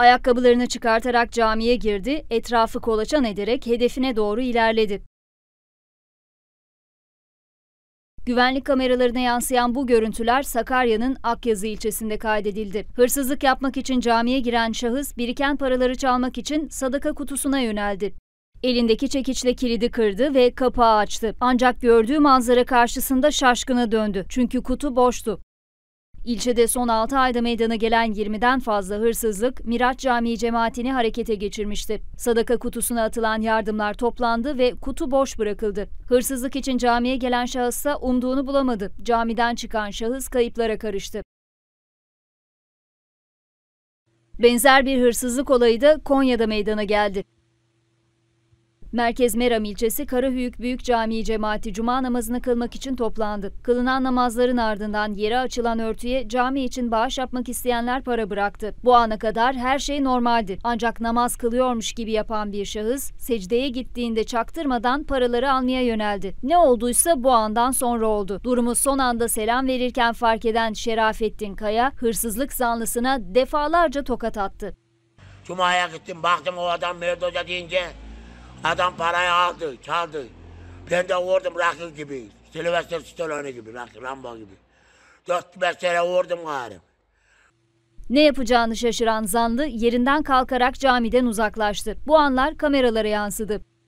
Ayakkabılarını çıkartarak camiye girdi, etrafı kolaçan ederek hedefine doğru ilerledi. Güvenlik kameralarına yansıyan bu görüntüler Sakarya'nın Akyazı ilçesinde kaydedildi. Hırsızlık yapmak için camiye giren şahıs biriken paraları çalmak için sadaka kutusuna yöneldi. Elindeki çekiçle kilidi kırdı ve kapağı açtı. Ancak gördüğü manzara karşısında şaşkına döndü. Çünkü kutu boştu. İlçede son 6 ayda meydana gelen 20'den fazla hırsızlık Miraç Camii cemaatini harekete geçirmişti. Sadaka kutusuna atılan yardımlar toplandı ve kutu boş bırakıldı. Hırsızlık için camiye gelen şahıssa umduğunu bulamadı. Camiden çıkan şahıs kayıplara karıştı. Benzer bir hırsızlık olayı da Konya'da meydana geldi. Merkez Meram ilçesi Karahüyük Büyük Camii cemaati cuma namazını kılmak için toplandı. Kılınan namazların ardından yere açılan örtüye cami için bağış yapmak isteyenler para bıraktı. Bu ana kadar her şey normaldi. Ancak namaz kılıyormuş gibi yapan bir şahıs secdeye gittiğinde çaktırmadan paraları almaya yöneldi. Ne olduysa bu andan sonra oldu. Durumu son anda selam verirken fark eden Şerafettin Kaya hırsızlık zanlısına defalarca tokat attı. Cuma'ya gittim baktım o adam Merdoza deyince Adam parayı aldı, çaldı. Ben de vurdum rakip gibi. Sylvester Stallone gibi, rakip Rambo gibi. Dört beş sene vurdum gari. Ne yapacağını şaşıran zanlı yerinden kalkarak camiden uzaklaştı. Bu anlar kameralara yansıdı.